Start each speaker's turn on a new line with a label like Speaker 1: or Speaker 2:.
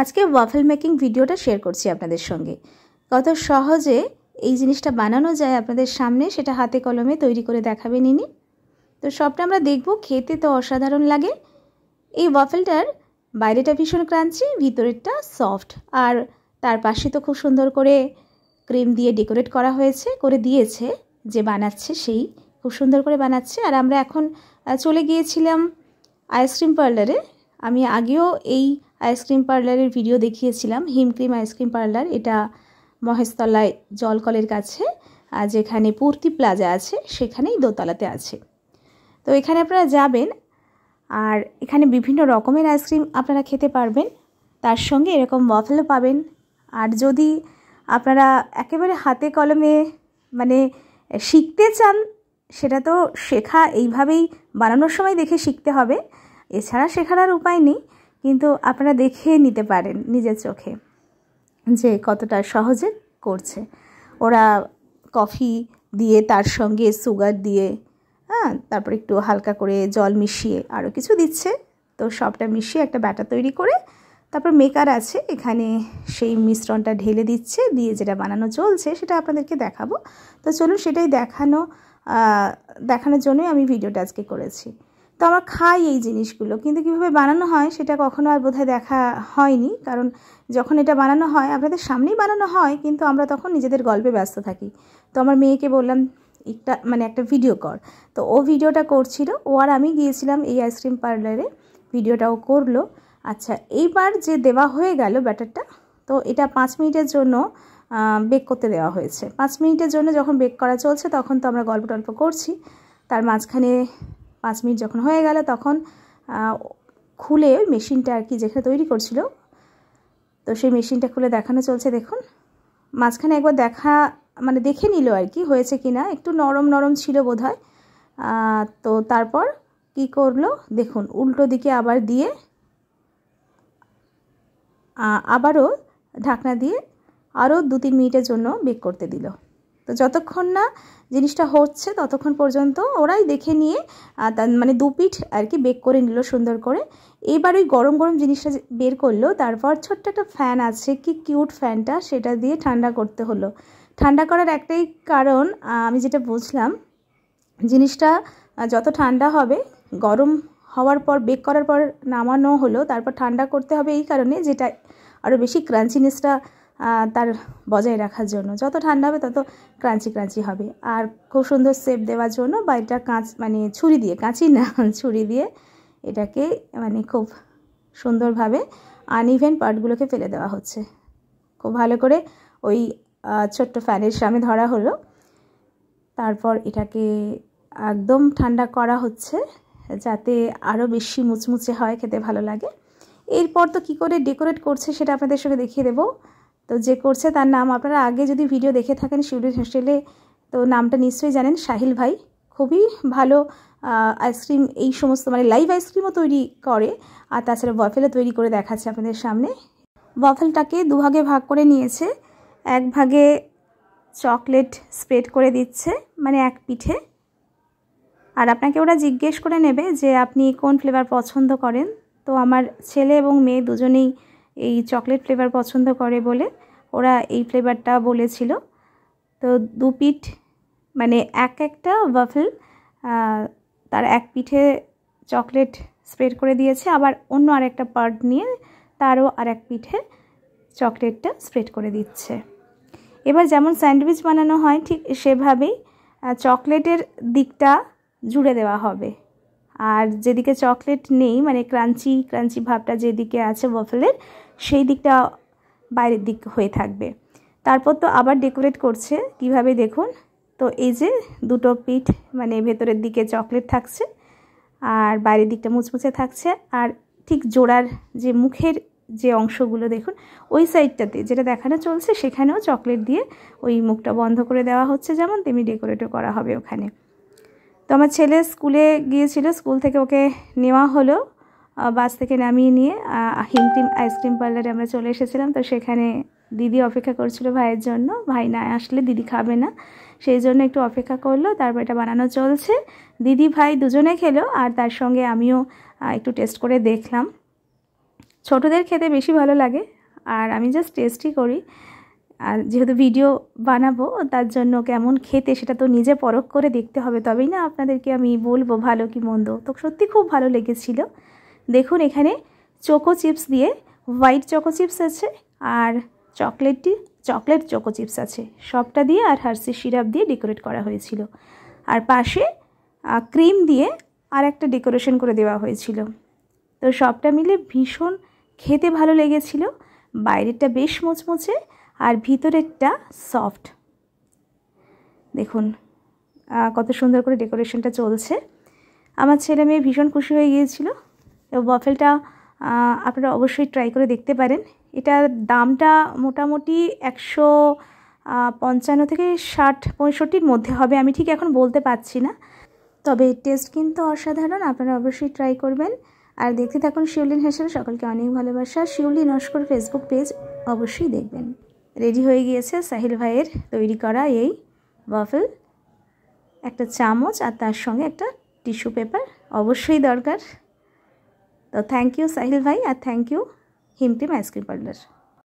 Speaker 1: আজকে waffle making ভিডিওটা share করছি আপনাদের সঙ্গে কত সহজে এই জিনিসটা বানানো যায় আপনাদের সামনে সেটা হাতে কলমে তৈরি করে দেখাবে নিনি তো সবটা আমরা দেখব খেতে তো অসাধারণ লাগে এই ওয়াফেলটার বাইরেটা ভীষণ ক্রাঞ্চি ভিতরেরটা সফট আর তার পাশে তো খুব সুন্দর করে ক্রিম দিয়ে ডেকোরেট করা হয়েছে করে দিয়েছে যে বানাচ্ছে সেই খুব সুন্দর করে বানাচ্ছে আর আমরা এখন চলে গিয়েছিলাম আইসক্রিম পার্লারে আমি আগেও এই আইসক্রিম পার্লারের ভিডিও দেখিয়েছিলাম হিমক্রিম আইসক্রিম পার্লার এটা মহেশতলায় জলকলের কাছে আর যেখানে পূর্তি প্লাজা আছে সেখানেই দোতলাতে আছে তো এখানে আপনারা যাবেন আর এখানে বিভিন্ন রকমের আইসক্রিম আপনারা খেতে পারবেন তার সঙ্গে এরকম ওয়াফেলও পাবেন আর যদি আপনারা একেবারে হাতে কলমে মানে শিখতে চান সেটা তো শেখা এইভাবেই বানানোর সময় দেখে শিখতে হবে এছাড়া শেখার আর উপায় নেই কিন্তু আপনারা দেখে নিতে পারেন নিজের চোখে যে কতটা সহজে করছে ওরা কফি দিয়ে তার সঙ্গে সুগার দিয়ে হ্যাঁ তারপর একটু হালকা করে জল মিশিয়ে আরও কিছু দিচ্ছে তো সবটা মিশিয়ে একটা ব্যাটার তৈরি করে তারপর মেকার আছে এখানে সেই মিশ্রণটা ঢেলে দিচ্ছে দিয়ে যেটা বানানো চলছে সেটা আপনাদেরকে দেখাবো তো চলুন সেটাই দেখানো দেখানোর জন্যই আমি ভিডিওটা আজকে করেছি তো আমরা খাই এই জিনিসগুলো কিন্তু কিভাবে বানানো হয় সেটা কখনো আর বোধহয় দেখা হয়নি কারণ যখন এটা বানানো হয় আপনাদের সামনেই বানানো হয় কিন্তু আমরা তখন নিজেদের গল্পে ব্যস্ত থাকি তো আমার মেয়েকে বললাম একটা মানে একটা ভিডিও কর তো ও ভিডিওটা করছিল ও আর আমি গিয়েছিলাম এই আইসক্রিম পার্লারে ভিডিওটা ও করলো আচ্ছা এইবার যে দেওয়া হয়ে গেল ব্যাটারটা তো এটা পাঁচ মিনিটের জন্য বেক করতে দেওয়া হয়েছে পাঁচ মিনিটের জন্য যখন বেক করা চলছে তখন তো আমরা গল্প টল্প করছি তার মাঝখানে পাঁচ মিনিট যখন হয়ে গেল তখন খুলে ওই মেশিনটা আর কি যেখানে তৈরি করছিল তো সেই মেশিনটা খুলে দেখানো চলছে দেখুন মাঝখানে একবার দেখা মানে দেখে নিল আর কি হয়েছে কি না একটু নরম নরম ছিল বোধ হয় তো তারপর কি করলো দেখুন উল্টো দিকে আবার দিয়ে আবারও ঢাকনা দিয়ে আরও দু তিন মিনিটের জন্য বেক করতে দিল তো যতক্ষণ না জিনিসটা হচ্ছে ততক্ষণ পর্যন্ত ওরাই দেখে নিয়ে মানে দু পিঠ আর কি বেক করে নিল সুন্দর করে এবার ওই গরম গরম জিনিসটা বের করলো তারপর ছোট্ট একটা ফ্যান আছে কি কিউট ফ্যানটা সেটা দিয়ে ঠান্ডা করতে হলো ঠান্ডা করার একটাই কারণ আমি যেটা বুঝলাম জিনিসটা যত ঠান্ডা হবে গরম হওয়ার পর বেক করার পর নামানো হলো তারপর ঠান্ডা করতে হবে এই কারণে যেটা আরও বেশি ক্রাঞ্চিনেসটা তার বজায় রাখার জন্য যত ঠান্ডা হবে তত ক্রাঞ্চি ক্রাঞ্চি হবে আর খুব সুন্দর সেপ দেওয়ার জন্য বা এটা কাঁচ মানে ছুরি দিয়ে কাঁচি না ছুরি দিয়ে এটাকে মানে খুব সুন্দরভাবে আনইভেন পার্টগুলোকে ফেলে দেওয়া হচ্ছে খুব ভালো করে ওই ছোট্ট ফ্যানের সামনে ধরা হলো তারপর এটাকে একদম ঠান্ডা করা হচ্ছে যাতে আরও বেশি মুচমুচে হয় খেতে ভালো লাগে এরপর তো কি করে ডেকোরেট করছে সেটা আপনাদের সঙ্গে দেখিয়ে দেবো তো যে করছে তার নাম আপনারা আগে যদি ভিডিও দেখে থাকেন শিউলির হোস্টেলে তো নামটা নিশ্চয়ই জানেন সাহিল ভাই খুবই ভালো আইসক্রিম এই সমস্ত মানে লাইভ আইসক্রিমও তৈরি করে আর তাছাড়া বফেলও তৈরি করে দেখাচ্ছে আপনাদের সামনে বফেলটাকে দুভাগে ভাগ করে নিয়েছে এক ভাগে চকলেট স্প্রেড করে দিচ্ছে মানে এক পিঠে আর আপনাকে ওরা জিজ্ঞেস করে নেবে যে আপনি কোন ফ্লেভার পছন্দ করেন তো আমার ছেলে এবং মেয়ে দুজনেই এই চকলেট ফ্লেভার পছন্দ করে বলে ওরা এই ফ্লেভারটা বলেছিল তো দু পিঠ মানে এক একটা ওয়াফেল তার এক পিঠে চকলেট স্প্রেড করে দিয়েছে আবার অন্য আরেকটা পার্ট নিয়ে তারও আর এক পিঠে চকলেটটা স্প্রেড করে দিচ্ছে এবার যেমন স্যান্ডউইচ বানানো হয় ঠিক সেভাবেই চকলেটের দিকটা জুড়ে দেওয়া হবে আর যেদিকে চকলেট নেই মানে ক্রাঞ্চি ক্রাঞ্চি ভাবটা যেদিকে আছে বফেলের সেই দিকটা বাইরের দিক হয়ে থাকবে তারপর তো আবার ডেকোরেট করছে কিভাবে দেখুন তো এই যে দুটো পিঠ মানে ভেতরের দিকে চকলেট থাকছে আর বাইরের দিকটা মুচমুচে থাকছে আর ঠিক জোড়ার যে মুখের যে অংশগুলো দেখুন ওই সাইডটাতে যেটা দেখানো চলছে সেখানেও চকলেট দিয়ে ওই মুখটা বন্ধ করে দেওয়া হচ্ছে যেমন তেমনি ডেকোরেটও করা হবে ওখানে তো আমার ছেলে স্কুলে গিয়েছিল স্কুল থেকে ওকে নেওয়া হলো বাস থেকে নামিয়ে নিয়ে হিমটিম আইসক্রিম পার্লারে আমরা চলে এসেছিলাম তো সেখানে দিদি অপেক্ষা করছিল ভাইয়ের জন্য ভাই না আসলে দিদি খাবে না সেই জন্য একটু অপেক্ষা করলো তারপর এটা বানানো চলছে দিদি ভাই দুজনে খেলো আর তার সঙ্গে আমিও একটু টেস্ট করে দেখলাম ছোটদের খেতে বেশি ভালো লাগে আর আমি জাস্ট টেস্টই করি আর যেহেতু ভিডিও বানাবো তার জন্য কেমন খেতে সেটা তো নিজে পরখ করে দেখতে হবে তবেই না আপনাদেরকে আমি বলবো ভালো কি মন্দ তো সত্যি খুব ভালো লেগেছিল দেখুন এখানে চোকো চিপস দিয়ে হোয়াইট চোকো চিপস আছে আর চকলেটটি চকলেট চোকো চিপস আছে সবটা দিয়ে আর হার্সি সিরাপ দিয়ে ডেকোরেট করা হয়েছিল আর পাশে ক্রিম দিয়ে আর একটা ডেকোরেশন করে দেওয়া হয়েছিল তো সবটা মিলে ভীষণ খেতে ভালো লেগেছিল বাইরেটা বেশ মোচমোচে আর ভিতরেরটা সফট দেখুন কত সুন্দর করে ডেকোরেশনটা চলছে আমার ছেলে মেয়ে ভীষণ খুশি হয়ে গিয়েছিল তো বফেলটা আপনারা অবশ্যই ট্রাই করে দেখতে পারেন এটার দামটা মোটামুটি একশো পঞ্চান্ন থেকে ষাট পঁয়ষট্টির মধ্যে হবে আমি ঠিক এখন বলতে পারছি না তবে টেস্ট কিন্তু অসাধারণ আপনারা অবশ্যই ট্রাই করবেন আর দেখতে থাকুন শিউলিন হেসেল সকলকে অনেক ভালোবাসা শিউলি নস্কর ফেসবুক পেজ অবশ্যই দেখবেন রেডি হয়ে গিয়েছে সাহিল ভাইয়ের তৈরি করা এই বফেল একটা চামচ আর তার সঙ্গে একটা টিস্যু পেপার অবশ্যই দরকার তো থ্যাংক ইউ সাহিল ভাই আর thank you Himtim ice cream parlour